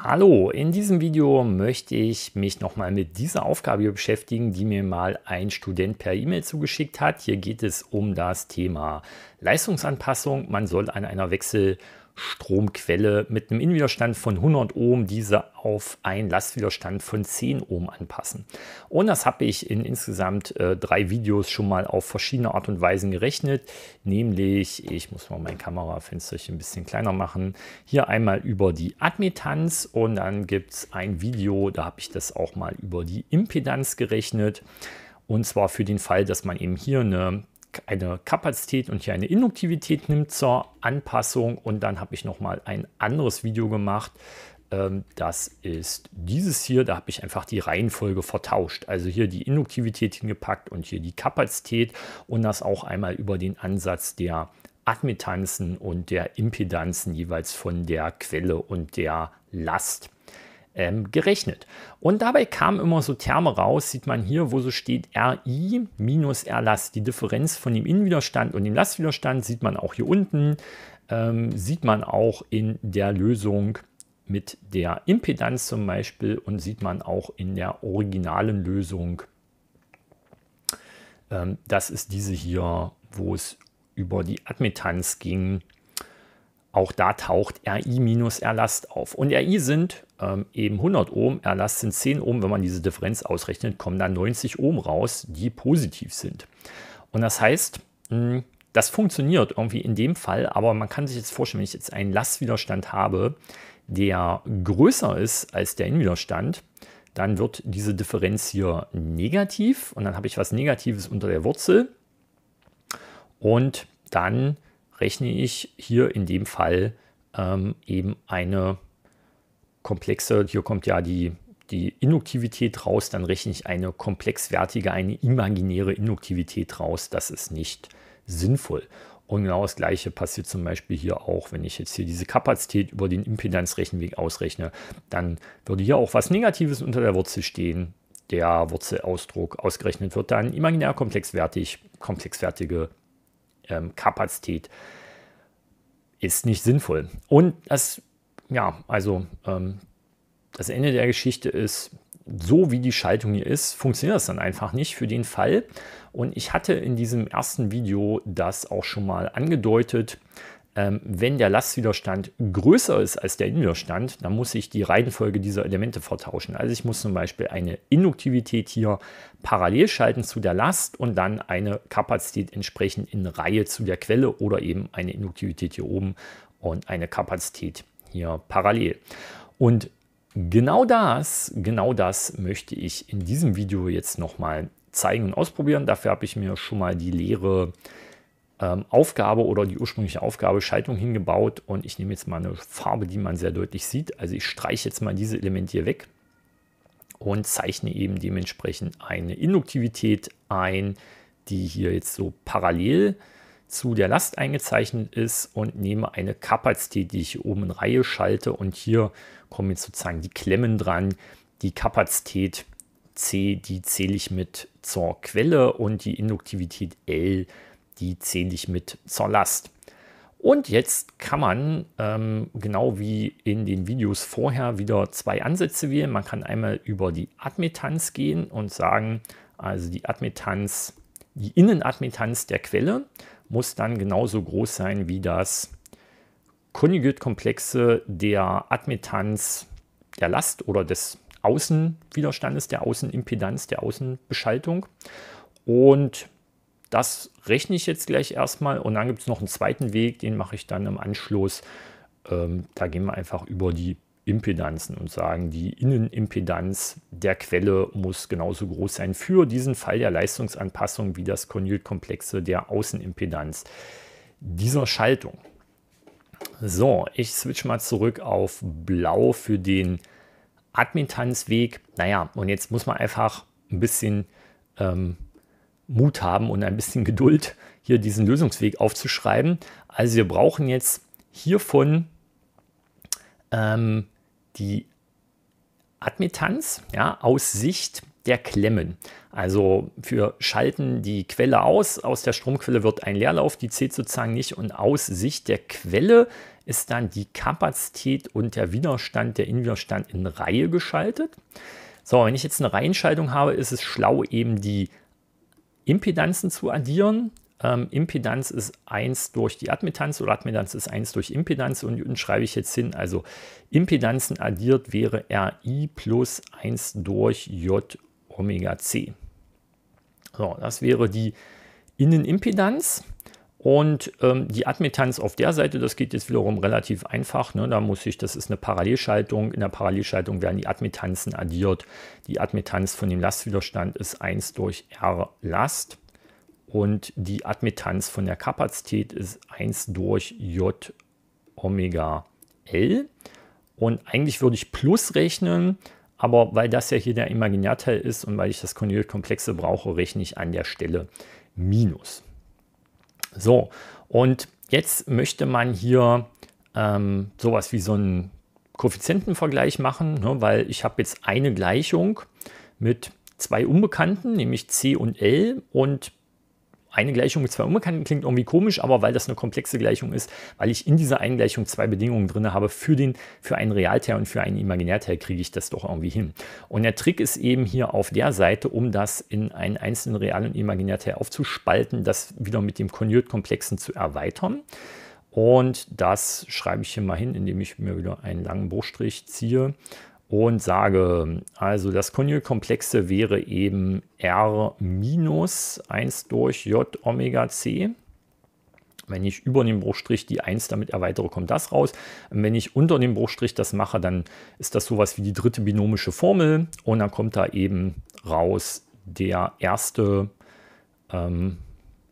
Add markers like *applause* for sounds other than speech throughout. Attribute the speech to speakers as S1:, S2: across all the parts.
S1: Hallo, in diesem Video möchte ich mich nochmal mit dieser Aufgabe beschäftigen, die mir mal ein Student per E-Mail zugeschickt hat. Hier geht es um das Thema Leistungsanpassung. Man soll an einer Wechsel- Stromquelle mit einem Innenwiderstand von 100 Ohm diese auf einen Lastwiderstand von 10 Ohm anpassen. Und das habe ich in insgesamt äh, drei Videos schon mal auf verschiedene Art und Weisen gerechnet, nämlich, ich muss mal mein Kamerafensterchen ein bisschen kleiner machen, hier einmal über die Admittanz und dann gibt es ein Video, da habe ich das auch mal über die Impedanz gerechnet. Und zwar für den Fall, dass man eben hier eine eine Kapazität und hier eine Induktivität nimmt zur Anpassung. Und dann habe ich nochmal ein anderes Video gemacht. Ähm, das ist dieses hier, da habe ich einfach die Reihenfolge vertauscht. Also hier die Induktivität hingepackt und hier die Kapazität und das auch einmal über den Ansatz der Admittanzen und der Impedanzen jeweils von der Quelle und der Last ähm, gerechnet. Und dabei kamen immer so Terme raus, sieht man hier, wo so steht RI minus Erlass, die Differenz von dem Innenwiderstand und dem Lastwiderstand, sieht man auch hier unten, ähm, sieht man auch in der Lösung mit der Impedanz zum Beispiel und sieht man auch in der originalen Lösung. Ähm, das ist diese hier, wo es über die Admittanz ging. Auch da taucht RI minus r auf. Und RI sind ähm, eben 100 Ohm, Erlass sind 10 Ohm. Wenn man diese Differenz ausrechnet, kommen dann 90 Ohm raus, die positiv sind. Und das heißt, mh, hm, das funktioniert irgendwie in dem Fall, aber man kann sich jetzt vorstellen, wenn ich jetzt einen Lastwiderstand habe, der größer ist als der Innenwiderstand, dann wird diese Differenz hier negativ und dann habe ich was Negatives unter der Wurzel und dann rechne ich hier in dem Fall ähm, eben eine komplexe, hier kommt ja die, die Induktivität raus, dann rechne ich eine komplexwertige, eine imaginäre Induktivität raus. Das ist nicht sinnvoll. Und genau das Gleiche passiert zum Beispiel hier auch, wenn ich jetzt hier diese Kapazität über den Impedanzrechenweg ausrechne, dann würde hier auch was Negatives unter der Wurzel stehen. Der Wurzelausdruck ausgerechnet wird dann imaginär komplexwertig, komplexwertige ähm, Kapazität ist nicht sinnvoll. Und das ja, also ähm, das Ende der Geschichte ist, so wie die Schaltung hier ist, funktioniert das dann einfach nicht für den Fall. Und ich hatte in diesem ersten Video das auch schon mal angedeutet. Ähm, wenn der Lastwiderstand größer ist als der Innenwiderstand, dann muss ich die Reihenfolge dieser Elemente vertauschen. Also ich muss zum Beispiel eine Induktivität hier parallel schalten zu der Last und dann eine Kapazität entsprechend in Reihe zu der Quelle oder eben eine Induktivität hier oben und eine Kapazität hier parallel. Und genau das, genau das möchte ich in diesem Video jetzt nochmal zeigen und ausprobieren. Dafür habe ich mir schon mal die leere ähm, Aufgabe oder die ursprüngliche Aufgabe Schaltung hingebaut und ich nehme jetzt mal eine Farbe, die man sehr deutlich sieht. Also ich streiche jetzt mal diese Elemente hier weg und zeichne eben dementsprechend eine Induktivität ein, die hier jetzt so parallel äh, zu der Last eingezeichnet ist und nehme eine Kapazität, die ich oben in Reihe schalte und hier kommen jetzt sozusagen die Klemmen dran. Die Kapazität C, die zähle ich mit zur Quelle und die Induktivität L, die zähle ich mit zur Last. Und jetzt kann man, ähm, genau wie in den Videos vorher, wieder zwei Ansätze wählen. Man kann einmal über die Admittanz gehen und sagen, also die Admittanz, die Innenadmittanz der Quelle muss dann genauso groß sein wie das Konjugiert-Komplexe der Admittanz der Last oder des Außenwiderstandes, der Außenimpedanz, der Außenbeschaltung. Und das rechne ich jetzt gleich erstmal. Und dann gibt es noch einen zweiten Weg, den mache ich dann im Anschluss. Ähm, da gehen wir einfach über die Impedanzen und sagen, die Innenimpedanz der Quelle muss genauso groß sein für diesen Fall der Leistungsanpassung wie das Konjugkomplexe der Außenimpedanz dieser Schaltung. So, ich switch mal zurück auf Blau für den Admittanzweg. Naja, und jetzt muss man einfach ein bisschen ähm, Mut haben und ein bisschen Geduld, hier diesen Lösungsweg aufzuschreiben. Also wir brauchen jetzt hiervon ähm, die Admittanz ja, aus Sicht der Klemmen. Also für schalten die Quelle aus, aus der Stromquelle wird ein Leerlauf, die zählt sozusagen nicht und aus Sicht der Quelle ist dann die Kapazität und der Widerstand, der Innenwiderstand in Reihe geschaltet. So, wenn ich jetzt eine Reihenschaltung habe, ist es schlau, eben die Impedanzen zu addieren, ähm, Impedanz ist 1 durch die Admittanz oder Admittanz ist 1 durch Impedanz und Newton schreibe ich jetzt hin, also Impedanzen addiert wäre RI plus 1 durch J Omega C. So, das wäre die Innenimpedanz. Und ähm, die Admittanz auf der Seite, das geht jetzt wiederum relativ einfach. Ne? Da muss ich, das ist eine Parallelschaltung. In der Parallelschaltung werden die Admittanzen addiert. Die Admittanz von dem Lastwiderstand ist 1 durch R Last und die Admittanz von der Kapazität ist 1 durch J Omega L. Und eigentlich würde ich plus rechnen, aber weil das ja hier der Imaginärteil ist und weil ich das konjugiert Komplexe brauche, rechne ich an der Stelle minus. So, und jetzt möchte man hier ähm, sowas wie so einen Koeffizientenvergleich machen, ne, weil ich habe jetzt eine Gleichung mit zwei Unbekannten, nämlich c und l und eine Gleichung mit zwei Unbekannten klingt irgendwie komisch, aber weil das eine komplexe Gleichung ist, weil ich in dieser einen Gleichung zwei Bedingungen drin habe für, den, für einen Realteil und für einen Imaginärteil, kriege ich das doch irgendwie hin. Und der Trick ist eben hier auf der Seite, um das in einen einzelnen Real- und Imaginärteil aufzuspalten, das wieder mit dem Konjunkt-Komplexen zu erweitern. Und das schreibe ich hier mal hin, indem ich mir wieder einen langen Bruchstrich ziehe und sage, also das Konjugkomplexe wäre eben R minus 1 durch J Omega C. Wenn ich über den Bruchstrich die 1 damit erweitere, kommt das raus. Wenn ich unter dem Bruchstrich das mache, dann ist das sowas wie die dritte binomische Formel und dann kommt da eben raus der erste ähm,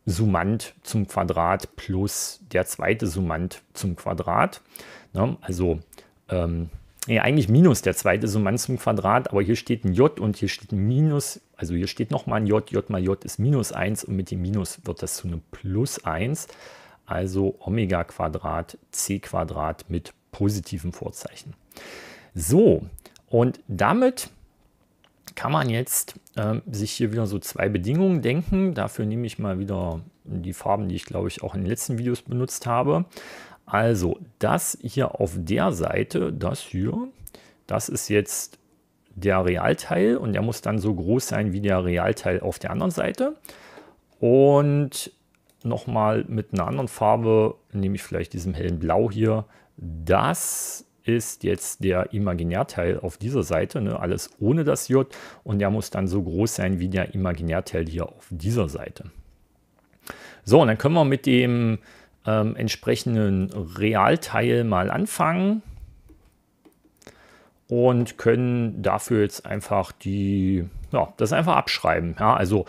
S1: Summand zum Quadrat plus der zweite Summand zum Quadrat. Ne? Also ähm, ja, eigentlich minus der zweite Summand zum Quadrat, aber hier steht ein J und hier steht ein Minus, also hier steht nochmal ein J, J mal J ist minus 1 und mit dem Minus wird das zu einem Plus 1, also Omega Quadrat C Quadrat mit positiven Vorzeichen. So, und damit kann man jetzt äh, sich hier wieder so zwei Bedingungen denken. Dafür nehme ich mal wieder die Farben, die ich glaube ich auch in den letzten Videos benutzt habe. Also das hier auf der Seite, das hier, das ist jetzt der Realteil und der muss dann so groß sein wie der Realteil auf der anderen Seite. Und nochmal mit einer anderen Farbe, nehme ich vielleicht diesem hellen Blau hier. Das ist jetzt der Imaginärteil auf dieser Seite, ne? alles ohne das J. Und der muss dann so groß sein wie der Imaginärteil hier auf dieser Seite. So, und dann können wir mit dem ähm, entsprechenden Realteil mal anfangen und können dafür jetzt einfach die, ja, das einfach abschreiben. Ja, also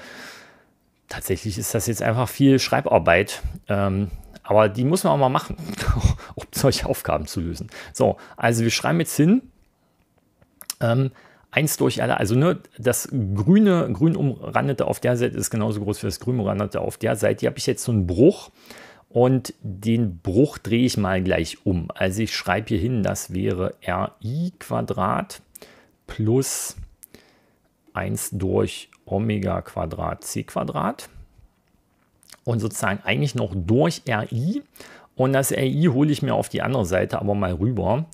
S1: tatsächlich ist das jetzt einfach viel Schreibarbeit. Ähm, aber die muss man auch mal machen, *laughs* um solche Aufgaben zu lösen. So, also wir schreiben jetzt hin. Ähm, eins durch alle, also ne, das grüne, grün umrandete auf der Seite ist genauso groß wie das grün umrandete auf der Seite. Hier habe ich jetzt so einen Bruch. Und den Bruch drehe ich mal gleich um. Also ich schreibe hier hin, das wäre RI Quadrat plus 1 durch Omega Quadrat C Quadrat. Und sozusagen eigentlich noch durch RI. Und das RI hole ich mir auf die andere Seite aber mal rüber.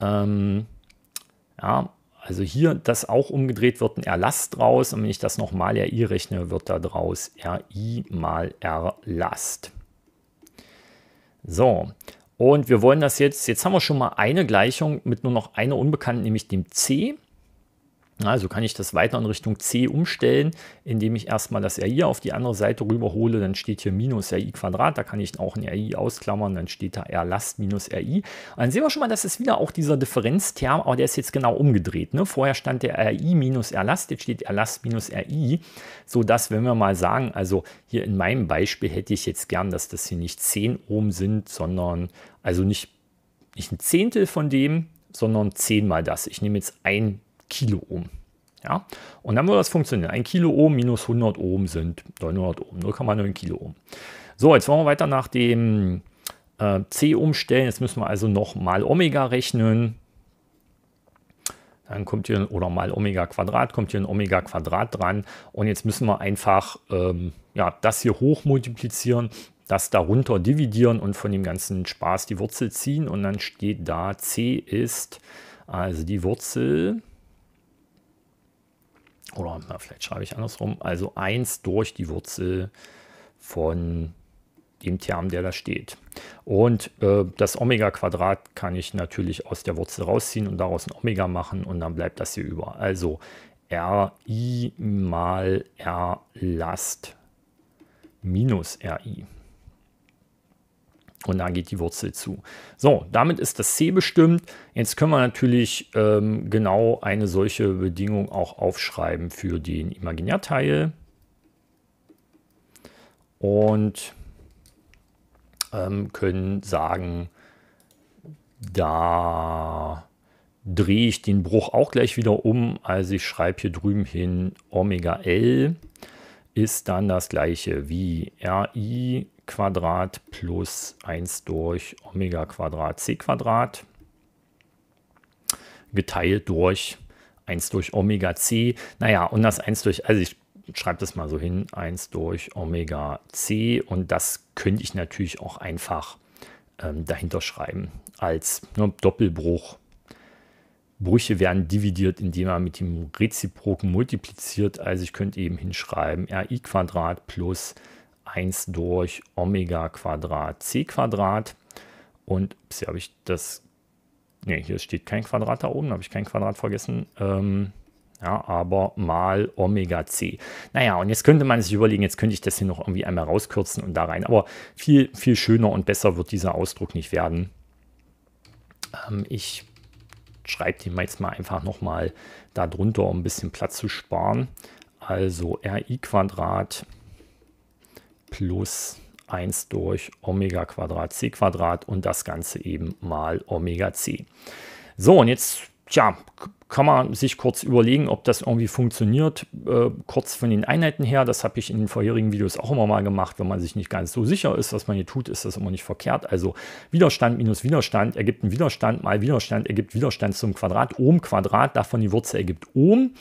S1: Ähm, ja, also hier, das auch umgedreht wird ein Erlass draus. Und wenn ich das nochmal RI rechne, wird da draus RI mal Erlast. So, und wir wollen das jetzt, jetzt haben wir schon mal eine Gleichung mit nur noch einer Unbekannten, nämlich dem c. Also kann ich das weiter in Richtung C umstellen, indem ich erstmal das RI auf die andere Seite rüberhole, dann steht hier minus RI Quadrat, da kann ich auch ein RI ausklammern, dann steht da R Last minus RI. Und dann sehen wir schon mal, das ist wieder auch dieser Differenzterm, aber der ist jetzt genau umgedreht. Ne? Vorher stand der RI minus R Last, jetzt steht R Last minus RI, sodass, wenn wir mal sagen, also hier in meinem Beispiel hätte ich jetzt gern, dass das hier nicht 10 Ohm sind, sondern also nicht, nicht ein Zehntel von dem, sondern 10 mal das. Ich nehme jetzt ein Kiloohm. Ja? Und dann würde das funktionieren. 1 Kiloohm minus 100 Ohm sind 900 Ohm, 0,9 Kiloohm. So, jetzt wollen wir weiter nach dem äh, C umstellen. Jetzt müssen wir also noch mal Omega rechnen. Dann kommt hier, oder mal Omega Quadrat, kommt hier ein Omega Quadrat dran. Und jetzt müssen wir einfach ähm, ja, das hier hoch multiplizieren, das darunter dividieren und von dem ganzen Spaß die Wurzel ziehen. Und dann steht da, C ist also die Wurzel oder na, vielleicht schreibe ich andersrum, also 1 durch die Wurzel von dem Term, der da steht. Und äh, das Omega-Quadrat kann ich natürlich aus der Wurzel rausziehen und daraus ein Omega machen und dann bleibt das hier über. Also RI mal R-Last minus RI. Und dann geht die Wurzel zu. So, damit ist das C bestimmt. Jetzt können wir natürlich ähm, genau eine solche Bedingung auch aufschreiben für den Imaginärteil. Und ähm, können sagen, da drehe ich den Bruch auch gleich wieder um. Also ich schreibe hier drüben hin Omega L ist dann das gleiche wie RI Quadrat plus 1 durch Omega Quadrat c Quadrat geteilt durch 1 durch Omega c. Naja, und das 1 durch, also ich schreibe das mal so hin, 1 durch Omega c. Und das könnte ich natürlich auch einfach ähm, dahinter schreiben als ne, Doppelbruch. Brüche werden dividiert, indem man mit dem Reziproken multipliziert. Also ich könnte eben hinschreiben, RI Quadrat plus 1 1 durch Omega Quadrat c Quadrat. Und hier habe ich das, ne, hier steht kein Quadrat da oben, habe ich kein Quadrat vergessen. Ähm, ja, aber mal Omega C. Naja, und jetzt könnte man sich überlegen, jetzt könnte ich das hier noch irgendwie einmal rauskürzen und da rein. Aber viel, viel schöner und besser wird dieser Ausdruck nicht werden. Ähm, ich schreibe den jetzt mal einfach nochmal darunter, um ein bisschen Platz zu sparen. Also RI Quadrat plus 1 durch Omega Quadrat c Quadrat und das Ganze eben mal Omega c. So, und jetzt, tja, kann man sich kurz überlegen, ob das irgendwie funktioniert, äh, kurz von den Einheiten her. Das habe ich in den vorherigen Videos auch immer mal gemacht, wenn man sich nicht ganz so sicher ist, was man hier tut, ist das immer nicht verkehrt. Also Widerstand minus Widerstand ergibt einen Widerstand mal Widerstand ergibt Widerstand zum Quadrat. Ohm Quadrat, davon die Wurzel ergibt Ohm.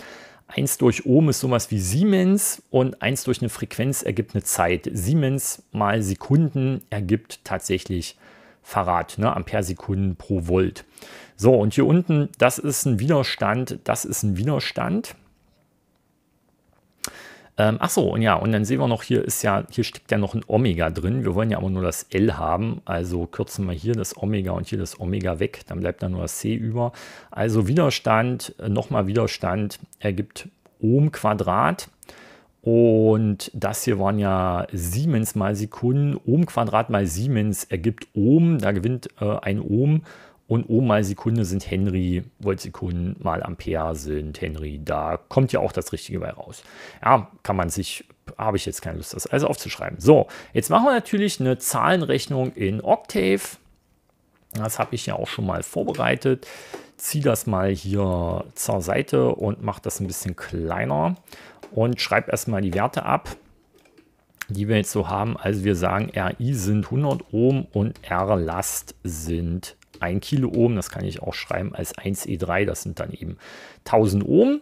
S1: Eins durch Ohm ist sowas wie Siemens und eins durch eine Frequenz ergibt eine Zeit. Siemens mal Sekunden ergibt tatsächlich Farad, ne, Ampere Sekunden pro Volt. So, und hier unten, das ist ein Widerstand, das ist ein Widerstand. Ähm, ach so, und ja, und dann sehen wir noch, hier ist ja, hier steckt ja noch ein Omega drin. Wir wollen ja aber nur das L haben, also kürzen wir hier das Omega und hier das Omega weg, dann bleibt da nur das C über. Also Widerstand, äh, nochmal Widerstand ergibt Ohm Quadrat. Und das hier waren ja Siemens mal Sekunden. Ohm Quadrat mal Siemens ergibt Ohm. Da gewinnt äh, ein Ohm. Und oben oh, mal Sekunde sind Henry, Voltsekunden mal Ampere sind Henry. Da kommt ja auch das Richtige bei raus. Ja, kann man sich, habe ich jetzt keine Lust, das also aufzuschreiben. So, jetzt machen wir natürlich eine Zahlenrechnung in Octave. Das habe ich ja auch schon mal vorbereitet. Ziehe das mal hier zur Seite und mache das ein bisschen kleiner und schreibe erstmal die Werte ab, die wir jetzt so haben. Also wir sagen, RI sind 100 Ohm und R-Last sind 1 Kiloohm, das kann ich auch schreiben als 1E3, e das sind dann eben 1000 Ohm.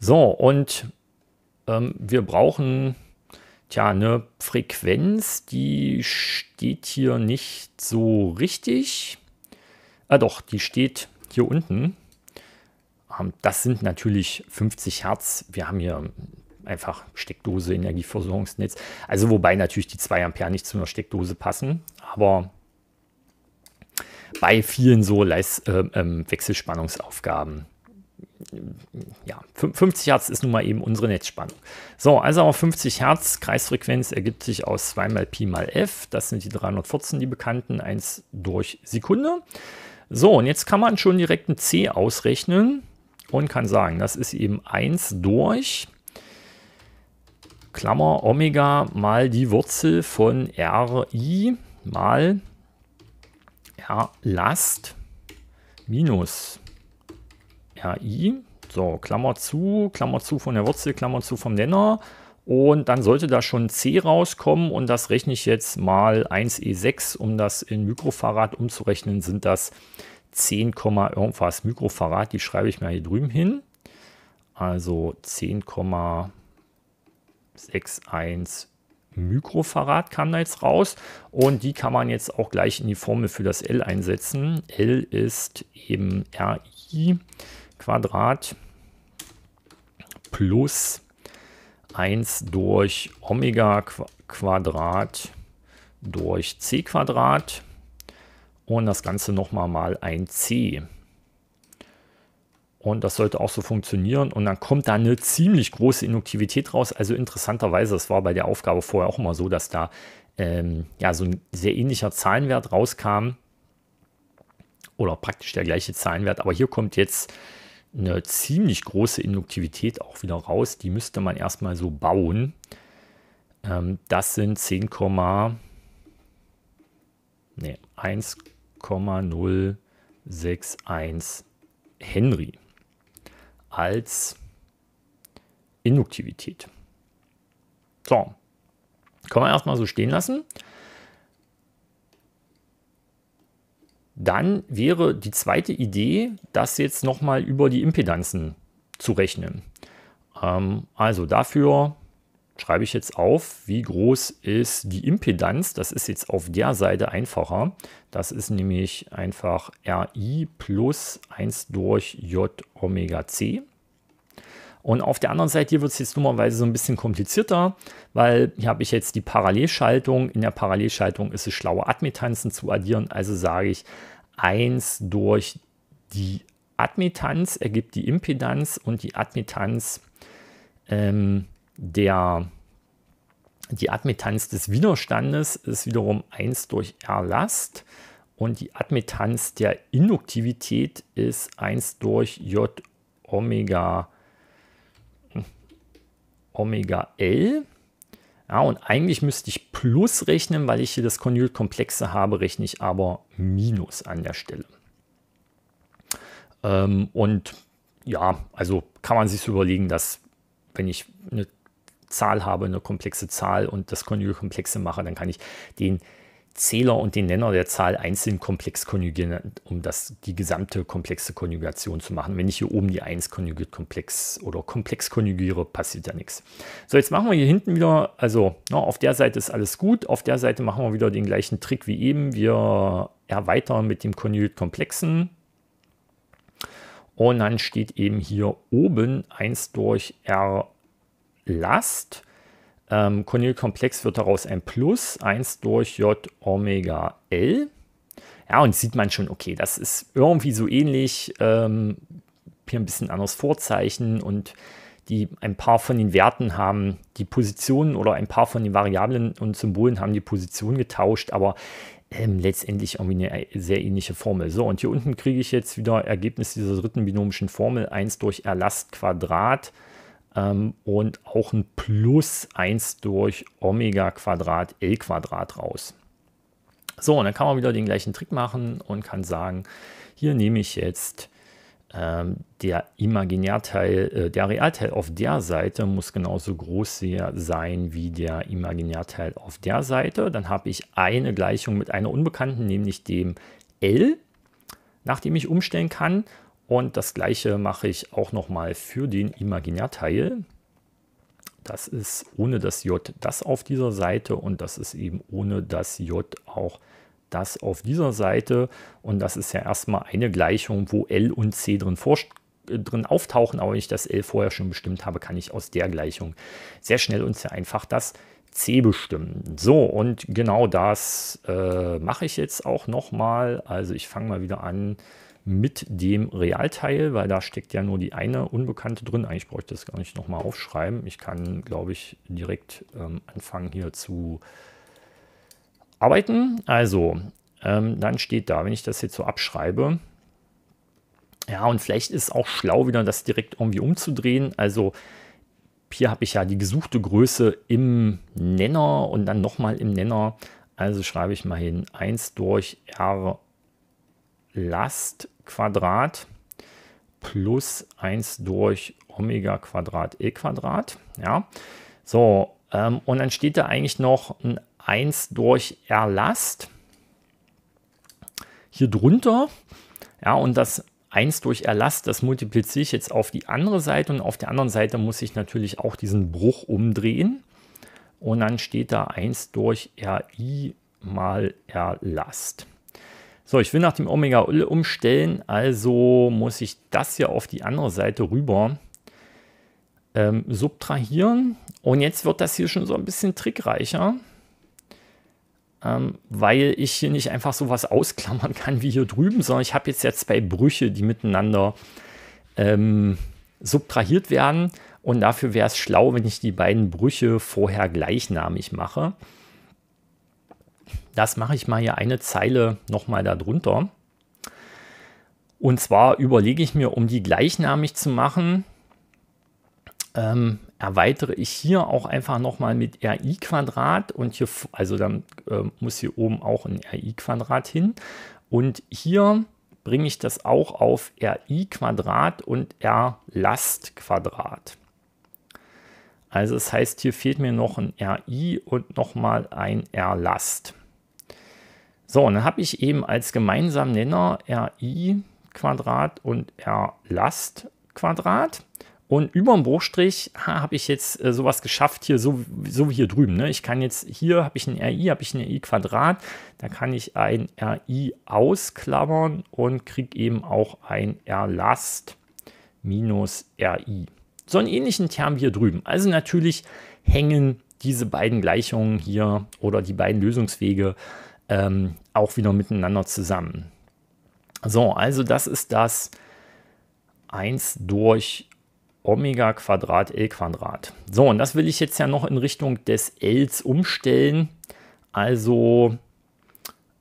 S1: So, und ähm, wir brauchen tja, eine Frequenz, die steht hier nicht so richtig. Ah doch, die steht hier unten. Ähm, das sind natürlich 50 Hertz. Wir haben hier einfach Steckdose, Energieversorgungsnetz. Also wobei natürlich die 2 Ampere nicht zu einer Steckdose passen, aber bei vielen so Leis äh, ähm, Wechselspannungsaufgaben. Ja, 50 Hertz ist nun mal eben unsere Netzspannung. So, also auch 50 Hertz Kreisfrequenz ergibt sich aus 2 mal Pi mal F. Das sind die 314, die bekannten, 1 durch Sekunde. So, und jetzt kann man schon direkt ein C ausrechnen und kann sagen, das ist eben 1 durch Klammer Omega mal die Wurzel von RI mal Last minus RI. So, Klammer zu, Klammer zu von der Wurzel, Klammer zu vom Nenner. Und dann sollte da schon C rauskommen und das rechne ich jetzt mal 1E6, e um das in Mikrofarad umzurechnen, sind das 10, irgendwas Mikrofarad. Die schreibe ich mir hier drüben hin. Also 10,61 Mikrofarad kam da jetzt raus und die kann man jetzt auch gleich in die Formel für das L einsetzen. L ist eben RI Quadrat plus 1 durch Omega Quadrat durch C Quadrat und das Ganze nochmal mal ein C. Und das sollte auch so funktionieren. Und dann kommt da eine ziemlich große Induktivität raus. Also interessanterweise, das war bei der Aufgabe vorher auch immer so, dass da ähm, ja so ein sehr ähnlicher Zahlenwert rauskam. Oder praktisch der gleiche Zahlenwert. Aber hier kommt jetzt eine ziemlich große Induktivität auch wieder raus. Die müsste man erstmal so bauen. Ähm, das sind 10, nee, 1,061 Henry als Induktivität. So, können wir erstmal so stehen lassen. Dann wäre die zweite Idee, das jetzt nochmal über die Impedanzen zu rechnen. Ähm, also dafür schreibe ich jetzt auf, wie groß ist die Impedanz. Das ist jetzt auf der Seite einfacher. Das ist nämlich einfach RI plus 1 durch J Omega C. Und auf der anderen Seite hier wird es jetzt nummerweise so ein bisschen komplizierter, weil hier habe ich jetzt die Parallelschaltung. In der Parallelschaltung ist es schlauer, Admittanzen zu addieren. Also sage ich 1 durch die Admittanz ergibt die Impedanz und die Admittanz ähm, der, die Admittanz des Widerstandes ist wiederum 1 durch r und die Admittanz der Induktivität ist 1 durch J Omega, Omega L. Ja, und eigentlich müsste ich plus rechnen, weil ich hier das Konjugitkomplexe habe, rechne ich aber minus an der Stelle. Ähm, und ja, also kann man sich überlegen, dass wenn ich eine Zahl habe, eine komplexe Zahl und das Komplexe mache, dann kann ich den Zähler und den Nenner der Zahl einzeln komplex konjugieren, um das, die gesamte komplexe Konjugation zu machen. Wenn ich hier oben die 1 konjugiert komplex oder komplex konjugiere, passiert ja nichts. So, jetzt machen wir hier hinten wieder, also na, auf der Seite ist alles gut, auf der Seite machen wir wieder den gleichen Trick wie eben. Wir erweitern mit dem Konjugiert Komplexen. Und dann steht eben hier oben 1 durch R Last. Ähm, Cornell-Komplex wird daraus ein Plus, 1 durch J Omega L. Ja, und sieht man schon, okay, das ist irgendwie so ähnlich, ähm, hier ein bisschen anderes Vorzeichen und die ein paar von den Werten haben die Positionen oder ein paar von den Variablen und Symbolen haben die Position getauscht, aber ähm, letztendlich irgendwie eine äh, sehr ähnliche Formel. So, und hier unten kriege ich jetzt wieder Ergebnis dieser dritten binomischen Formel 1 durch Erlast Quadrat ähm, und auch ein Plus 1 durch Omega Quadrat L Quadrat raus. So, und dann kann man wieder den gleichen Trick machen und kann sagen, hier nehme ich jetzt ähm, der Imaginärteil, äh, der Realteil auf der Seite muss genauso groß sein wie der Imaginärteil auf der Seite. Dann habe ich eine Gleichung mit einer Unbekannten, nämlich dem L, nach dem ich umstellen kann. Und das gleiche mache ich auch nochmal für den Imaginärteil. Das ist ohne das J das auf dieser Seite und das ist eben ohne das J auch das auf dieser Seite. Und das ist ja erstmal eine Gleichung, wo L und C drin, äh, drin auftauchen, aber wenn ich das L vorher schon bestimmt habe, kann ich aus der Gleichung sehr schnell und sehr einfach das C bestimmen. So, und genau das äh, mache ich jetzt auch nochmal. Also ich fange mal wieder an mit dem Realteil, weil da steckt ja nur die eine Unbekannte drin. Eigentlich bräuchte ich das gar nicht nochmal aufschreiben. Ich kann, glaube ich, direkt ähm, anfangen hier zu arbeiten. Also, ähm, dann steht da, wenn ich das jetzt so abschreibe, ja, und vielleicht ist es auch schlau, wieder das direkt irgendwie umzudrehen. Also, hier habe ich ja die gesuchte Größe im Nenner und dann nochmal im Nenner. Also schreibe ich mal hin 1 durch R Last Quadrat plus 1 durch Omega Quadrat E Quadrat. Ja, so, ähm, und dann steht da eigentlich noch ein 1 durch Erlast hier drunter. Ja, und das 1 durch Erlast, das multipliziere ich jetzt auf die andere Seite und auf der anderen Seite muss ich natürlich auch diesen Bruch umdrehen und dann steht da 1 durch RI mal Erlast. So, ich will nach dem Omega umstellen, also muss ich das hier auf die andere Seite rüber ähm, subtrahieren. Und jetzt wird das hier schon so ein bisschen trickreicher, ähm, weil ich hier nicht einfach sowas ausklammern kann wie hier drüben, sondern ich habe jetzt ja zwei Brüche, die miteinander ähm, subtrahiert werden. Und dafür wäre es schlau, wenn ich die beiden Brüche vorher gleichnamig mache. Das mache ich mal hier eine Zeile nochmal darunter. Und zwar überlege ich mir, um die gleichnamig zu machen, ähm, erweitere ich hier auch einfach nochmal mit RI Quadrat und hier, also dann äh, muss hier oben auch ein RI Quadrat hin. Und hier bringe ich das auch auf RI Quadrat und R Last Quadrat. Also das heißt, hier fehlt mir noch ein RI und nochmal ein R Last. So, und dann habe ich eben als gemeinsamen Nenner RI Quadrat und R Last Quadrat. Und über dem Bruchstrich habe ich jetzt äh, sowas geschafft, hier so, so wie hier drüben. Ne? Ich kann jetzt, hier habe ich ein RI, habe ich ein RI Quadrat, da kann ich ein RI ausklammern und kriege eben auch ein R Last minus RI. So einen ähnlichen Term hier drüben. Also natürlich hängen diese beiden Gleichungen hier oder die beiden Lösungswege ähm, auch wieder miteinander zusammen. So, also das ist das 1 durch Omega Quadrat L Quadrat. So, und das will ich jetzt ja noch in Richtung des Ls umstellen. Also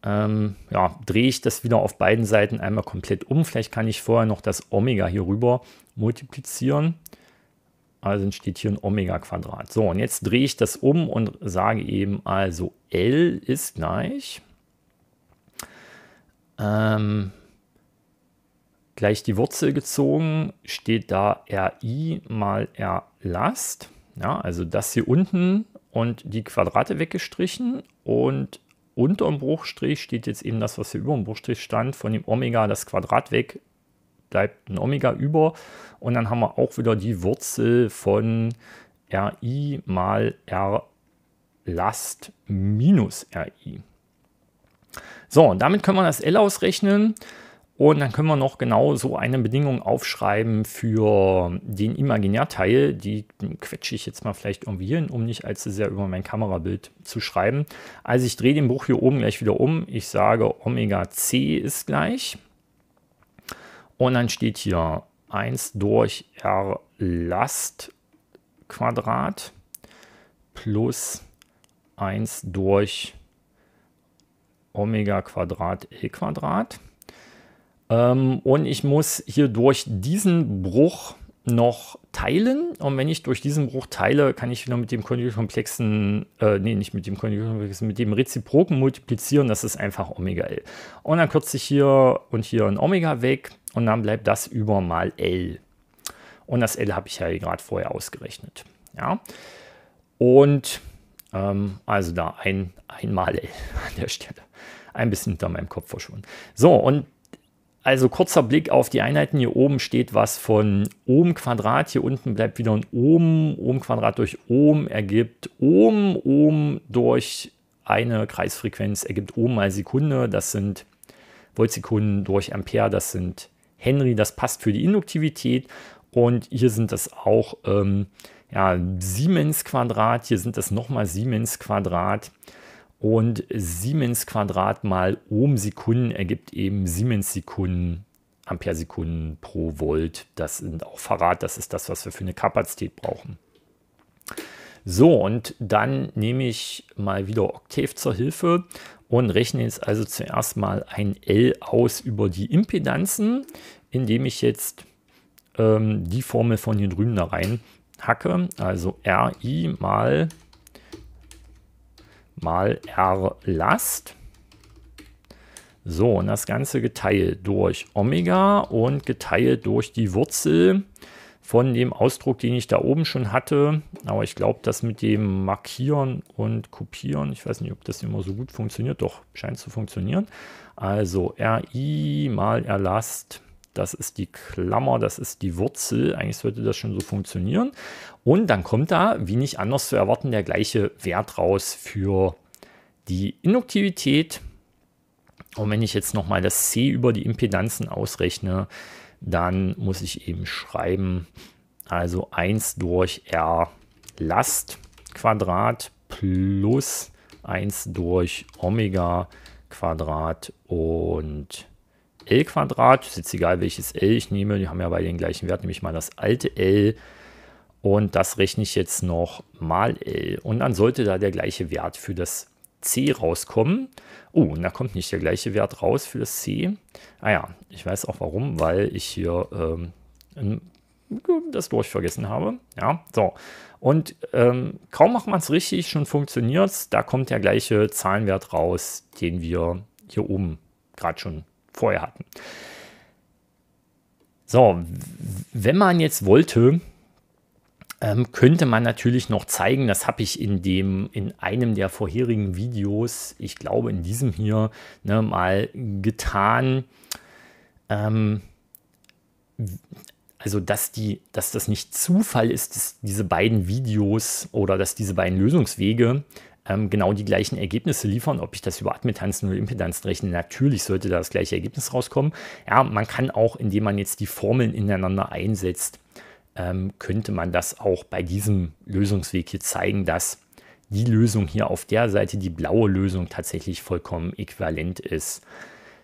S1: ähm, ja, drehe ich das wieder auf beiden Seiten einmal komplett um. Vielleicht kann ich vorher noch das Omega hier rüber multiplizieren. Also entsteht hier ein Omega-Quadrat. So, und jetzt drehe ich das um und sage eben also L ist gleich ähm, gleich die Wurzel gezogen, steht da RI mal R Last. Ja, also das hier unten und die Quadrate weggestrichen und unter dem Bruchstrich steht jetzt eben das, was hier über dem Bruchstrich stand, von dem Omega das Quadrat weg bleibt ein Omega über. Und dann haben wir auch wieder die Wurzel von RI mal R Last minus RI. So, und damit können wir das L ausrechnen. Und dann können wir noch genau so eine Bedingung aufschreiben für den Imaginärteil. Die quetsche ich jetzt mal vielleicht irgendwie hin, um nicht allzu sehr über mein Kamerabild zu schreiben. Also ich drehe den Bruch hier oben gleich wieder um. Ich sage Omega C ist gleich und dann steht hier 1 durch R Last Quadrat plus 1 durch Omega Quadrat E Quadrat. Ähm, und ich muss hier durch diesen Bruch noch teilen. Und wenn ich durch diesen Bruch teile, kann ich wieder mit dem konjugaten äh, nee, nicht mit dem konjugaten mit dem Reziproken multiplizieren. Das ist einfach Omega L. Und dann kürze ich hier und hier ein Omega weg und dann bleibt das über mal L. Und das L habe ich ja gerade vorher ausgerechnet. Ja? Und ähm, also da ein, einmal L *laughs* an der Stelle. Ein bisschen hinter meinem Kopf verschwunden. So, und also kurzer Blick auf die Einheiten. Hier oben steht was von Ohm Quadrat. Hier unten bleibt wieder ein Ohm. Ohm Quadrat durch Ohm ergibt Ohm. Ohm durch eine Kreisfrequenz ergibt Ohm mal Sekunde. Das sind Voltsekunden durch Ampere. Das sind Henry. Das passt für die Induktivität. Und hier sind das auch ähm, ja, Siemens Quadrat. Hier sind das nochmal Siemens Quadrat. Und Siemens Quadrat mal Ohm Sekunden ergibt eben Siemens Sekunden, Ampere Sekunden pro Volt. Das sind auch Verrat. Das ist das, was wir für eine Kapazität brauchen. So, und dann nehme ich mal wieder Octave zur Hilfe und rechne jetzt also zuerst mal ein L aus über die Impedanzen, indem ich jetzt ähm, die Formel von hier drüben da rein hacke, also RI mal, mal R Last. So, und das Ganze geteilt durch Omega und geteilt durch die Wurzel von dem Ausdruck, den ich da oben schon hatte. Aber ich glaube, das mit dem Markieren und Kopieren, ich weiß nicht, ob das immer so gut funktioniert, doch scheint zu funktionieren. Also RI mal Erlast, das ist die Klammer, das ist die Wurzel. Eigentlich sollte das schon so funktionieren. Und dann kommt da, wie nicht anders zu erwarten, der gleiche Wert raus für die Induktivität. Und wenn ich jetzt nochmal das C über die Impedanzen ausrechne, dann muss ich eben schreiben, also 1 durch R Last Quadrat plus 1 durch Omega Quadrat und L Quadrat. Ist jetzt egal, welches L ich nehme. Die haben ja beide den gleichen Wert, nämlich mal das alte L. Und das rechne ich jetzt noch mal L. Und dann sollte da der gleiche Wert für das C rauskommen. Oh, und da kommt nicht der gleiche Wert raus für das C. Ah ja, ich weiß auch warum, weil ich hier ähm, das vergessen habe. Ja, so. Und ähm, kaum macht man es richtig, schon funktioniert es. Da kommt der gleiche Zahlenwert raus, den wir hier oben gerade schon vorher hatten. So, wenn man jetzt wollte, ähm, könnte man natürlich noch zeigen, das habe ich in dem, in einem der vorherigen Videos, ich glaube in diesem hier, ne, mal getan. Ähm, also dass, die, dass das nicht Zufall ist, dass diese beiden Videos oder dass diese beiden Lösungswege ähm, genau die gleichen Ergebnisse liefern, ob ich das über Admittanzen oder Impedanz rechne, natürlich sollte da das gleiche Ergebnis rauskommen. Ja, man kann auch, indem man jetzt die Formeln ineinander einsetzt, ähm, könnte man das auch bei diesem Lösungsweg hier zeigen, dass die Lösung hier auf der Seite, die blaue Lösung, tatsächlich vollkommen äquivalent ist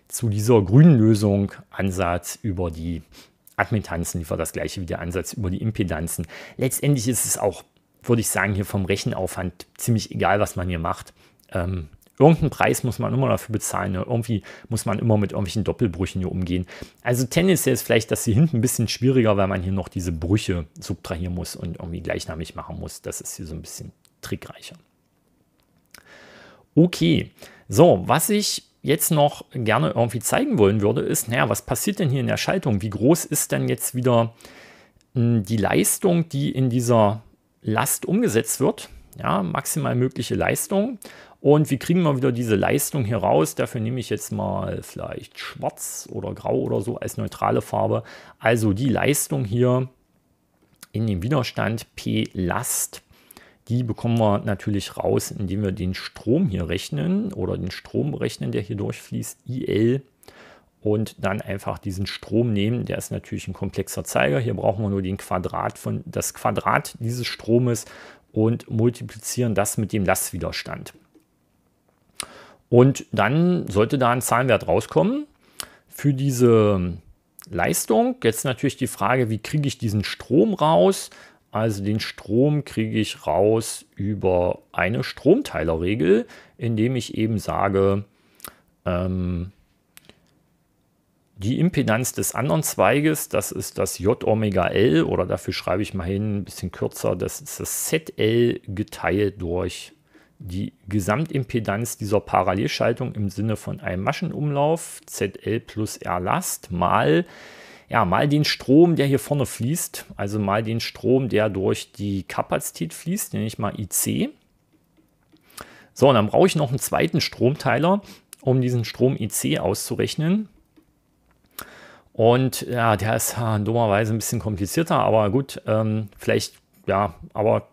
S1: zu dieser grünen Lösung. Ansatz über die Admittanzen liefert das gleiche wie der Ansatz über die Impedanzen. Letztendlich ist es auch, würde ich sagen, hier vom Rechenaufwand ziemlich egal, was man hier macht. Ähm, Irgendeinen Preis muss man immer dafür bezahlen. Ne? Irgendwie muss man immer mit irgendwelchen Doppelbrüchen hier umgehen. Also tendenziell ist vielleicht das hier hinten ein bisschen schwieriger, weil man hier noch diese Brüche subtrahieren muss und irgendwie gleichnamig machen muss. Das ist hier so ein bisschen trickreicher. Okay, so, was ich jetzt noch gerne irgendwie zeigen wollen würde, ist, naja, was passiert denn hier in der Schaltung? Wie groß ist denn jetzt wieder hm, die Leistung, die in dieser Last umgesetzt wird? Ja, maximal mögliche Leistung. Und wie kriegen wir wieder diese Leistung hier raus? Dafür nehme ich jetzt mal vielleicht schwarz oder grau oder so als neutrale Farbe. Also die Leistung hier in dem Widerstand P Last, die bekommen wir natürlich raus, indem wir den Strom hier rechnen oder den Strom berechnen, der hier durchfließt, IL. Und dann einfach diesen Strom nehmen, der ist natürlich ein komplexer Zeiger. Hier brauchen wir nur den Quadrat von, das Quadrat dieses Stromes und multiplizieren das mit dem Lastwiderstand. Und dann sollte da ein Zahlenwert rauskommen für diese Leistung. Jetzt natürlich die Frage, wie kriege ich diesen Strom raus? Also den Strom kriege ich raus über eine Stromteilerregel, indem ich eben sage, ähm, die Impedanz des anderen Zweiges, das ist das J Omega L oder dafür schreibe ich mal hin, ein bisschen kürzer, das ist das ZL geteilt durch die Gesamtimpedanz dieser Parallelschaltung im Sinne von einem Maschenumlauf, ZL plus R-Last, mal, ja, mal den Strom, der hier vorne fließt, also mal den Strom, der durch die Kapazität fließt, nenne ich mal IC. So, und dann brauche ich noch einen zweiten Stromteiler, um diesen Strom IC auszurechnen. Und ja, der ist ja, ah, dummerweise ein bisschen komplizierter, aber gut, ähm, vielleicht, ja, aber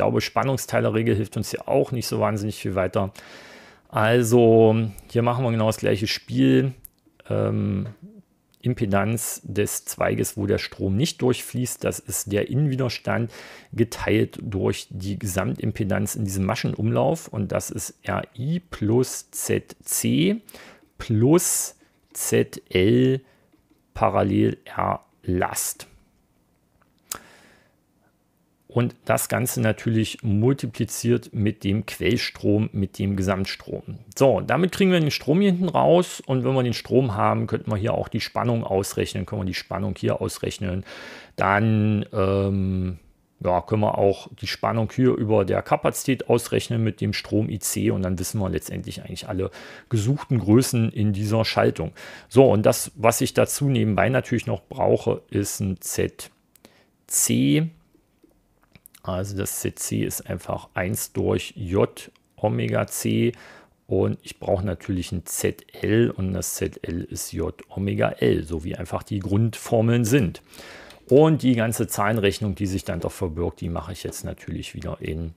S1: glaube, Spannungsteilerregel hilft uns hier auch nicht so wahnsinnig viel weiter. Also hier machen wir genau das gleiche Spiel. Ähm, Impedanz des Zweiges, wo der Strom nicht durchfließt, das ist der Innenwiderstand geteilt durch die Gesamtimpedanz in diesem Maschenumlauf und das ist RI plus ZC plus ZL parallel R Last. Und das Ganze natürlich multipliziert mit dem Quellstrom, mit dem Gesamtstrom. So, damit kriegen wir den Strom hier hinten raus. Und wenn wir den Strom haben, könnten wir hier auch die Spannung ausrechnen. Können wir die Spannung hier ausrechnen. Dann ähm, ja, können wir auch die Spannung hier über der Kapazität ausrechnen mit dem Strom IC. Und dann wissen wir letztendlich eigentlich alle gesuchten Größen in dieser Schaltung. So, und das, was ich dazu nebenbei natürlich noch brauche, ist ein ZC. Also das CC ist einfach 1 durch J Omega C und ich brauche natürlich ein ZL und das ZL ist J Omega L, so wie einfach die Grundformeln sind. Und die ganze Zahlenrechnung, die sich dann doch verbirgt, die mache ich jetzt natürlich wieder in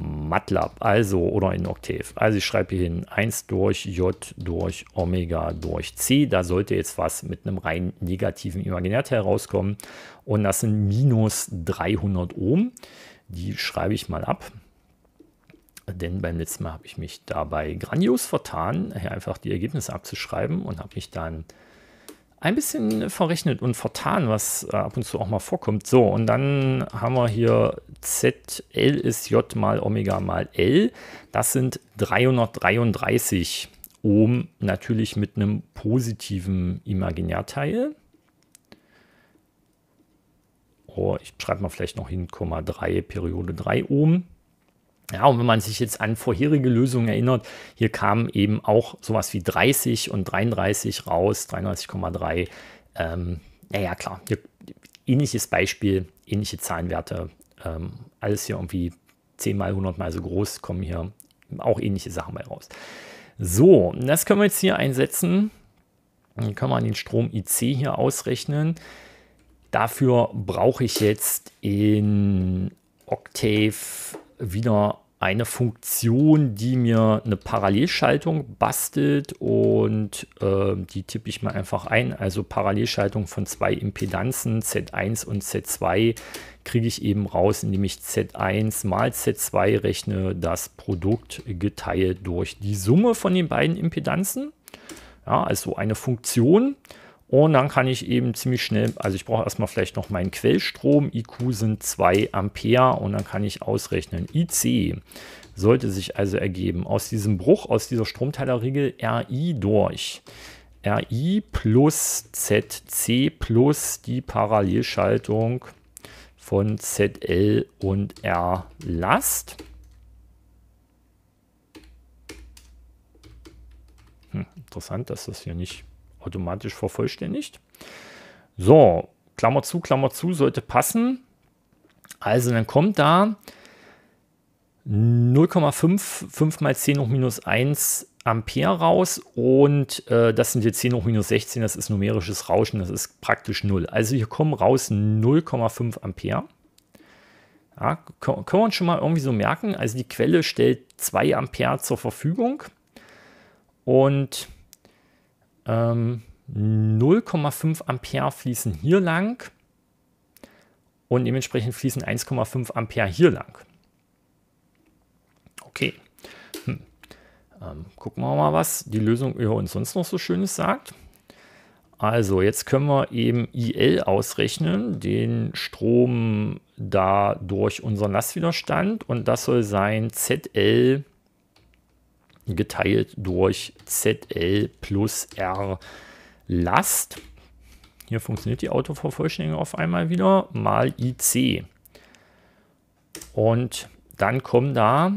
S1: MATLAB, also oder in Octave. Also ich schreibe hier hin 1 durch J durch Omega durch C. Da sollte jetzt was mit einem rein negativen Imaginärteil rauskommen. Und das sind minus 300 Ohm. Die schreibe ich mal ab. Denn beim letzten Mal habe ich mich dabei grandios vertan, einfach die Ergebnisse abzuschreiben und habe mich dann ein bisschen verrechnet und vertan, was äh, ab und zu auch mal vorkommt. So, und dann haben wir hier ZL ist J mal Omega mal L. Das sind 333 Ohm, natürlich mit einem positiven Imaginärteil. Oh, ich schreibe mal vielleicht noch hin, 3, Periode 3 Ohm. Ja, und wenn man sich jetzt an vorherige Lösungen erinnert, hier kamen eben auch sowas wie 30 und 33 raus, 33,3. Ähm, naja, klar, hier, ähnliches Beispiel, ähnliche Zahlenwerte, ähm, alles hier irgendwie 10 mal, 100 mal so groß, kommen hier auch ähnliche Sachen bei raus. So, das können wir jetzt hier einsetzen. Dann kann man den Strom IC hier ausrechnen. Dafür brauche ich jetzt in Octave wieder eine Funktion, die mir eine Parallelschaltung bastelt und äh, die tippe ich mal einfach ein. Also Parallelschaltung von zwei Impedanzen, Z1 und Z2, kriege ich eben raus, indem ich Z1 mal Z2 rechne, das Produkt geteilt durch die Summe von den beiden Impedanzen. Ja, also eine Funktion. Und dann kann ich eben ziemlich schnell, also ich brauche erstmal vielleicht noch meinen Quellstrom. IQ sind 2 Ampere und dann kann ich ausrechnen. IC sollte sich also ergeben aus diesem Bruch, aus dieser Stromteilerregel RI durch. RI plus ZC plus die Parallelschaltung von ZL und R Last. Hm, interessant, dass das hier nicht automatisch vervollständigt. So, Klammer zu, Klammer zu, sollte passen. Also dann kommt da 0,5, 5 mal 10 hoch minus 1 Ampere raus und äh, das sind jetzt 10 hoch minus 16, das ist numerisches Rauschen, das ist praktisch 0. Also hier kommen raus 0,5 Ampere. Ja, können wir uns schon mal irgendwie so merken, also die Quelle stellt 2 Ampere zur Verfügung und ähm, 0,5 Ampere fließen hier lang und dementsprechend fließen 1,5 Ampere hier lang. Okay. Hm. Ähm, gucken wir mal, was die Lösung über uns sonst noch so Schönes sagt. Also jetzt können wir eben IL ausrechnen, den Strom da durch unseren Lastwiderstand und das soll sein ZL geteilt durch ZL plus R Last. Hier funktioniert die Autovervollständigung auf einmal wieder, mal IC. Und dann kommen da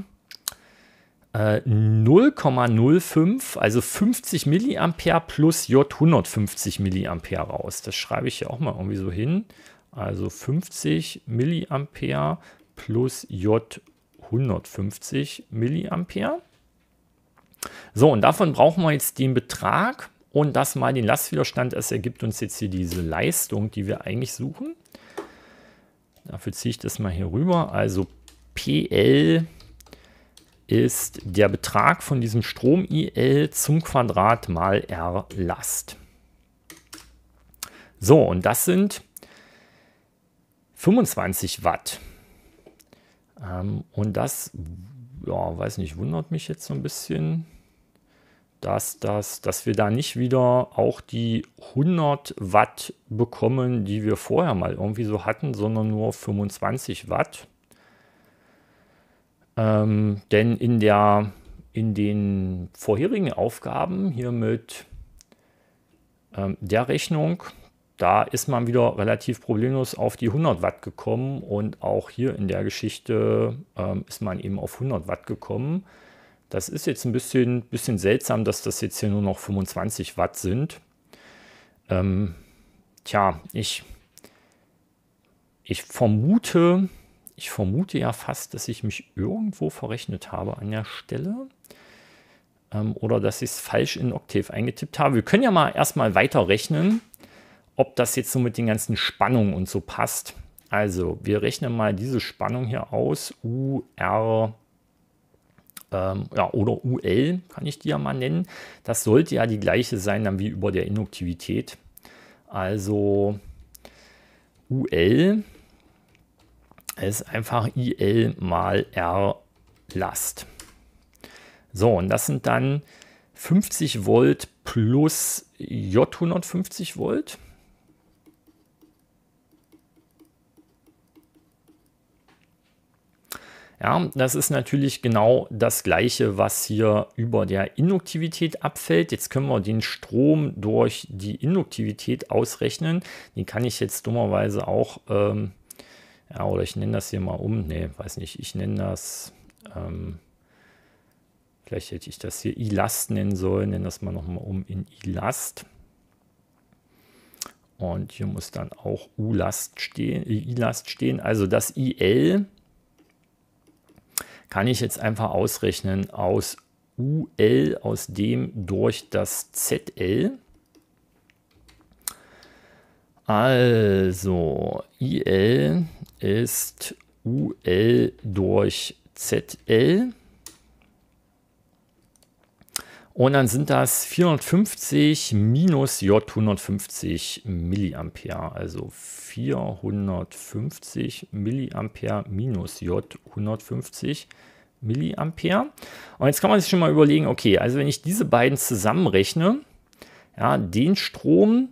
S1: äh, 0,05, also 50 Milliampere plus J 150 Milliampere raus. Das schreibe ich ja auch mal irgendwie so hin. Also 50 Milliampere plus J 150 Milliampere. So, und davon brauchen wir jetzt den Betrag und das mal den Lastwiderstand. Es ergibt uns jetzt hier diese Leistung, die wir eigentlich suchen. Dafür ziehe ich das mal hier rüber. Also PL ist der Betrag von diesem Strom IL zum Quadrat mal R Last. So, und das sind 25 Watt. Ähm, und das, ja, weiß nicht, wundert mich jetzt so ein bisschen dass, dass, dass wir da nicht wieder auch die 100 Watt bekommen, die wir vorher mal irgendwie so hatten, sondern nur 25 Watt. Ähm, denn in, der, in den vorherigen Aufgaben hier mit ähm, der Rechnung, da ist man wieder relativ problemlos auf die 100 Watt gekommen und auch hier in der Geschichte ähm, ist man eben auf 100 Watt gekommen. Das ist jetzt ein bisschen, bisschen seltsam, dass das jetzt hier nur noch 25 Watt sind. Ähm, tja, ich, ich vermute, ich vermute ja fast, dass ich mich irgendwo verrechnet habe an der Stelle. Ähm, oder dass ich es falsch in Octave eingetippt habe. Wir können ja mal erstmal weiter rechnen, ob das jetzt so mit den ganzen Spannungen und so passt. Also, wir rechnen mal diese Spannung hier aus. U, R, ähm, ja, oder UL kann ich die ja mal nennen. Das sollte ja die gleiche sein dann wie über der Induktivität. Also UL ist einfach IL mal R Last. So, und das sind dann 50 Volt plus J150 Volt. Ja, das ist natürlich genau das gleiche, was hier über der Induktivität abfällt. Jetzt können wir den Strom durch die Induktivität ausrechnen. Den kann ich jetzt dummerweise auch, ähm, ja, oder ich nenne das hier mal um. Ne, weiß nicht, ich nenne das, ähm, vielleicht hätte ich das hier I-Last nennen sollen, nenne das mal nochmal um in I-Last. Und hier muss dann auch U-Last stehen, äh, stehen, also das IL kann ich jetzt einfach ausrechnen aus UL, aus dem durch das ZL. Also, IL ist UL durch ZL. Und dann sind das 450 minus J150 Milliampere, also 450 Milliampere minus J150 Milliampere. Und jetzt kann man sich schon mal überlegen, okay, also wenn ich diese beiden zusammenrechne, ja, den Strom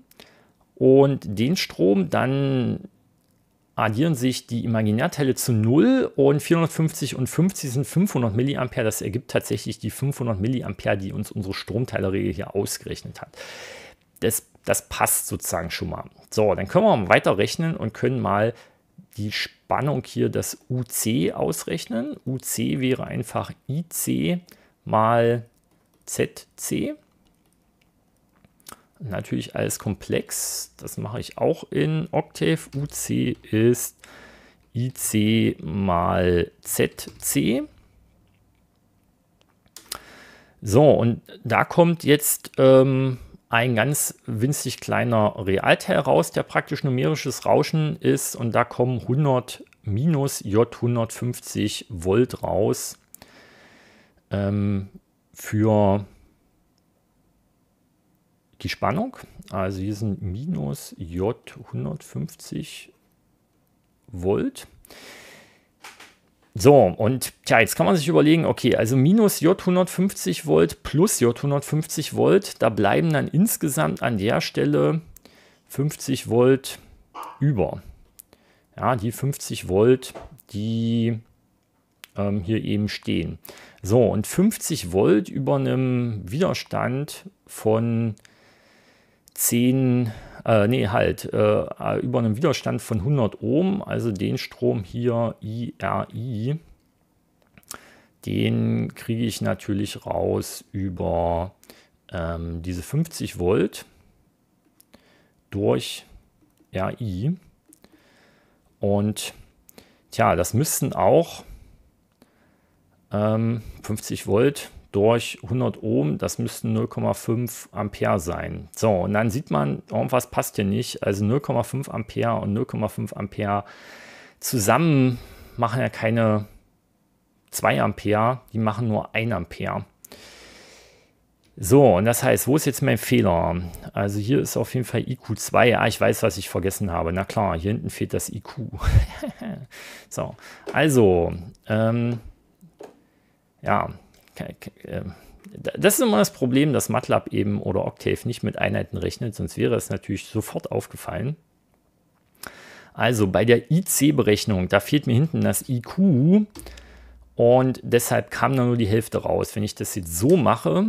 S1: und den Strom, dann addieren sich die Imaginärteile zu 0 und 450 und 50 sind 500 mA. Das ergibt tatsächlich die 500 mA, die uns unsere Stromteilerregel hier ausgerechnet hat. Das, das passt sozusagen schon mal. So, dann können wir weiter rechnen und können mal die Spannung hier, das UC, ausrechnen. UC wäre einfach IC mal ZC natürlich alles komplex. Das mache ich auch in Octave. UC ist IC mal ZC. So, und da kommt jetzt ähm, ein ganz winzig kleiner Realteil raus, der praktisch numerisches Rauschen ist. Und da kommen 100 minus J150 Volt raus ähm, für die Spannung. Also hier sind minus J 150 Volt. So, und tja, jetzt kann man sich überlegen, okay, also minus J 150 Volt plus J 150 Volt, da bleiben dann insgesamt an der Stelle 50 Volt über. Ja, die 50 Volt, die ähm, hier eben stehen. So, und 50 Volt über einem Widerstand von 10, äh, nee, halt, äh, über einen Widerstand von 100 Ohm, also den Strom hier IRI, den kriege ich natürlich raus über ähm, diese 50 Volt durch RI. Und tja, das müssten auch ähm, 50 Volt durch 100 Ohm, das müssten 0,5 Ampere sein. So, und dann sieht man, irgendwas passt hier nicht. Also 0,5 Ampere und 0,5 Ampere zusammen machen ja keine 2 Ampere, die machen nur 1 Ampere. So, und das heißt, wo ist jetzt mein Fehler? Also hier ist auf jeden Fall IQ2. Ja, ah, ich weiß, was ich vergessen habe. Na klar, hier hinten fehlt das IQ. *laughs* so, also, ähm, ja, ähm, das ist immer das Problem, dass MATLAB eben oder Octave nicht mit Einheiten rechnet, sonst wäre es natürlich sofort aufgefallen. Also bei der IC-Berechnung, da fehlt mir hinten das IQ und deshalb kam da nur die Hälfte raus. Wenn ich das jetzt so mache,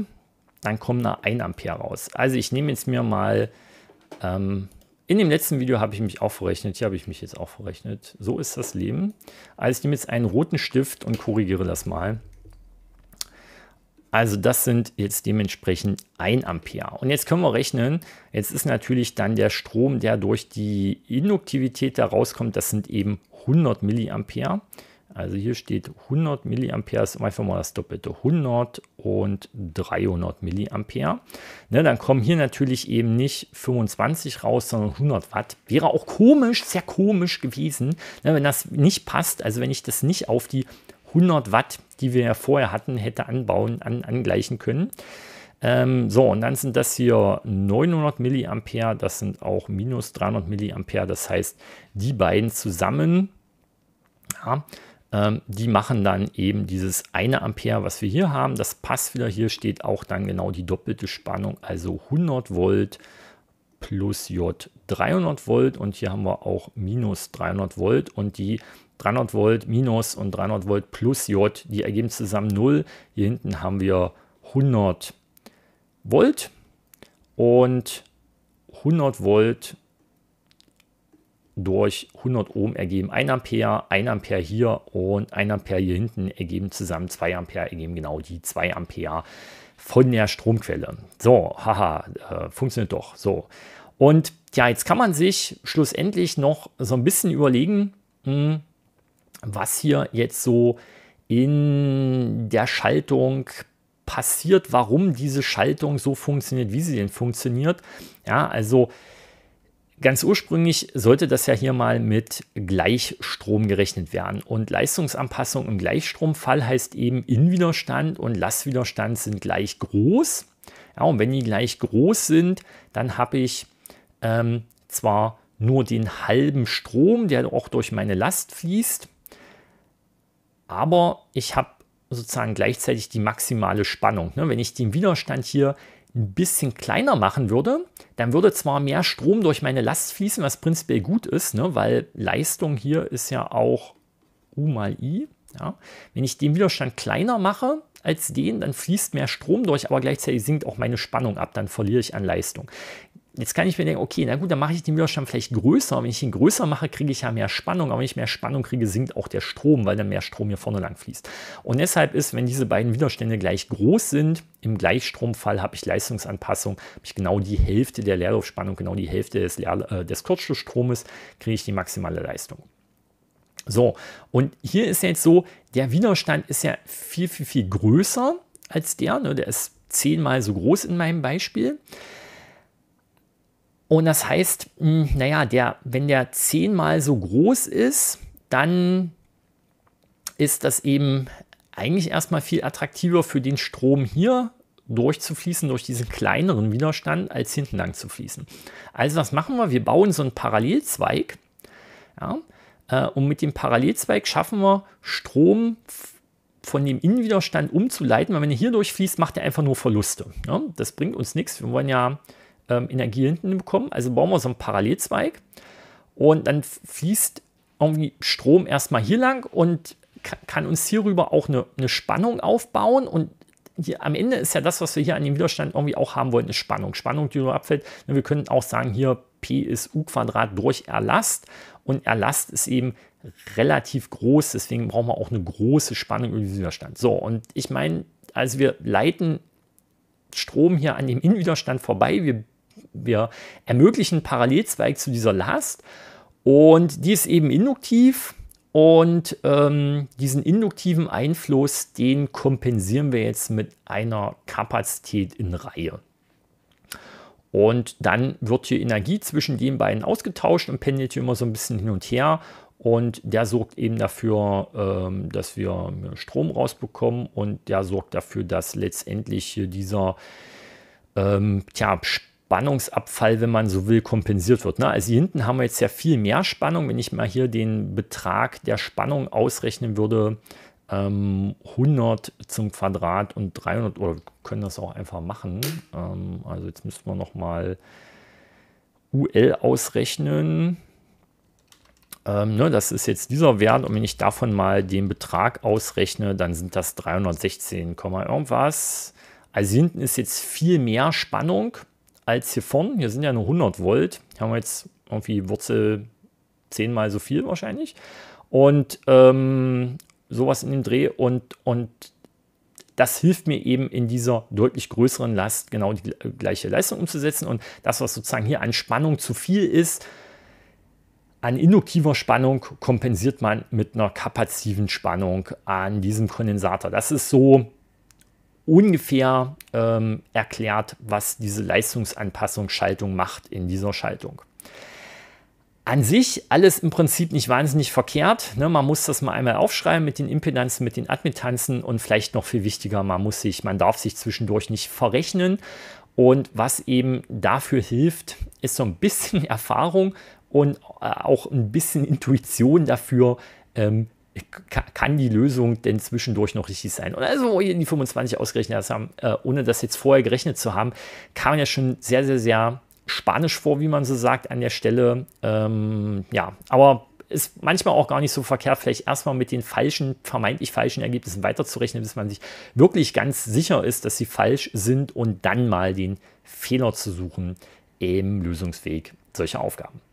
S1: dann kommen da 1 Ampere raus. Also ich nehme jetzt mir mal, ähm, in dem letzten Video habe ich mich auch verrechnet, hier habe ich mich jetzt auch verrechnet. So ist das Leben. Also ich nehme jetzt einen roten Stift und korrigiere das mal. Also das sind jetzt dementsprechend 1 Ampere. Und jetzt können wir rechnen, jetzt ist natürlich dann der Strom, der durch die Induktivität da rauskommt, das sind eben 100 Milliampere. Also hier steht 100 Milliampere, ist einfach mal das Doppelte, 100 und 300 Milliampere. Ne, dann kommen hier natürlich eben nicht 25 raus, sondern 100 Watt. Wäre auch komisch, sehr komisch gewesen, ne, wenn das nicht passt, also wenn ich das nicht auf die 100 Watt, die wir ja vorher hatten, hätte anbauen, an, angleichen können. Ähm, so, und dann sind das hier 900 Milliampere, das sind auch minus 300 Milliampere, das heißt, die beiden zusammen, ja, ähm, die machen dann eben dieses eine Ampere, was wir hier haben. Das passt wieder, hier steht auch dann genau die doppelte Spannung, also 100 Volt plus J 300 Volt und hier haben wir auch minus 300 Volt und die 300 Volt minus und 300 Volt plus J, die ergeben zusammen 0. Hier hinten haben wir 100 Volt und 100 Volt durch 100 Ohm ergeben 1 Ampere, 1 Ampere hier und 1 Ampere hier hinten ergeben zusammen 2 Ampere, ergeben genau die 2 Ampere von der Stromquelle. So, haha, äh, funktioniert doch. So. Und ja, jetzt kann man sich schlussendlich noch so ein bisschen überlegen, mh, hm, was hier jetzt so in der Schaltung passiert, warum diese Schaltung so funktioniert, wie sie denn funktioniert. Ja, also ganz ursprünglich sollte das ja hier mal mit Gleichstrom gerechnet werden. Und Leistungsanpassung im Gleichstromfall heißt eben Innenwiderstand und Lastwiderstand sind gleich groß. Ja, und wenn die gleich groß sind, dann habe ich ähm, zwar nur den halben Strom, der auch durch meine Last fließt, aber ich habe sozusagen gleichzeitig die maximale Spannung. Ne? Wenn ich den Widerstand hier ein bisschen kleiner machen würde, dann würde zwar mehr Strom durch meine Last fließen, was prinzipiell gut ist, ne? weil Leistung hier ist ja auch U mal I. Ja? Wenn ich den Widerstand kleiner mache als den, dann fließt mehr Strom durch, aber gleichzeitig sinkt auch meine Spannung ab, dann verliere ich an Leistung. Jetzt kann ich mir denken, okay, na gut, dann mache ich den Widerstand vielleicht größer. Und wenn ich ihn größer mache, kriege ich ja mehr Spannung. Aber wenn ich mehr Spannung kriege, sinkt auch der Strom, weil dann mehr Strom hier vorne lang fließt. Und deshalb ist, wenn diese beiden Widerstände gleich groß sind, im Gleichstromfall habe ich Leistungsanpassung, habe ich genau die Hälfte der Leerlaufspannung, genau die Hälfte des, Leer, äh, des Kurzschlussstromes, kriege ich die maximale Leistung. So, und hier ist jetzt so, der Widerstand ist ja viel, viel, viel größer als der. Ne? Der ist zehnmal so groß in meinem Beispiel. Und das heißt, hm, naja, der, wenn der zehnmal so groß ist, dann ist das eben eigentlich erstmal viel attraktiver für den Strom hier durchzufließen durch diesen kleineren Widerstand als hinten lang zu fließen. Also was machen wir? Wir bauen so einen Parallelzweig ja, äh, und mit dem Parallelzweig schaffen wir Strom von dem Innenwiderstand umzuleiten, weil wenn er hier durchfließt, macht er einfach nur Verluste. Ja? Das bringt uns nichts. Wir wollen ja ähm, Energie hinten bekommen. Also bauen wir so einen Parallelzweig und dann fließt irgendwie Strom erstmal hier lang und kann uns hierüber auch eine, eine Spannung aufbauen und hier, am Ende ist ja das, was wir hier an dem Widerstand irgendwie auch haben wollen, eine Spannung. Spannung, die nur abfällt. Wir können auch sagen, hier P ist U Quadrat durch Erlast. und Erlast ist eben relativ groß, deswegen brauchen wir auch eine große Spannung über diesen Widerstand. So, und ich meine, also wir leiten Strom hier an dem Innenwiderstand vorbei, wir wir ermöglichen einen Parallelzweig zu dieser Last und die ist eben induktiv und ähm, diesen induktiven Einfluss, den kompensieren wir jetzt mit einer Kapazität in Reihe. Und dann wird hier Energie zwischen den beiden ausgetauscht und pendelt hier immer so ein bisschen hin und her. Und der sorgt eben dafür, ähm, dass wir Strom rausbekommen und der sorgt dafür, dass letztendlich hier dieser ähm, tja, Spannungsabfall, wenn man so will, kompensiert wird. Ne? Also hier hinten haben wir jetzt ja viel mehr Spannung. Wenn ich mal hier den Betrag der Spannung ausrechnen würde, 100 ähm, zum Quadrat und 300, oder können das auch einfach machen. Ähm, also jetzt müssten wir nochmal UL ausrechnen. Ähm, ne, das ist jetzt dieser Wert und wenn ich davon mal den Betrag ausrechne, dann sind das 316, irgendwas. Also hinten ist jetzt viel mehr Spannung als vorne. Hier sind ja nur 100 Volt. Hier haben wir jetzt irgendwie Wurzel zehnmal so viel wahrscheinlich. Und ähm, sowas in dem Dreh. Und, und das hilft mir eben in dieser deutlich größeren Last genau die gleiche Leistung umzusetzen. Und das, was sozusagen hier an Spannung zu viel ist, an induktiver Spannung kompensiert man mit einer kapaziven Spannung an diesem Kondensator. Das ist so ungefähr ähm, erklärt, was diese Leistungsanpassungsschaltung macht in dieser Schaltung. An sich alles im Prinzip nicht wahnsinnig verkehrt. Ne, man muss das mal einmal aufschreiben mit den Impedanzen, mit den Admittanzen und vielleicht noch viel wichtiger, man muss sich, man darf sich zwischendurch nicht verrechnen. Und was eben dafür hilft, ist so ein bisschen *laughs* Erfahrung und äh, auch ein bisschen Intuition dafür, ähm, kann die Lösung denn zwischendurch noch richtig sein? Und also wo oh, in die 25 ausgerechnet haben, äh, ohne das jetzt vorher gerechnet zu haben, kam ja schon sehr, sehr, sehr spanisch vor, wie man so sagt, an der Stelle. Ähm, ja, aber ist manchmal auch gar nicht so verkehrt, vielleicht erstmal mit den falschen, vermeintlich falschen Ergebnissen weiterzurechnen, bis man sich wirklich ganz sicher ist, dass sie falsch sind und dann mal den Fehler zu suchen im Lösungsweg solcher Aufgaben.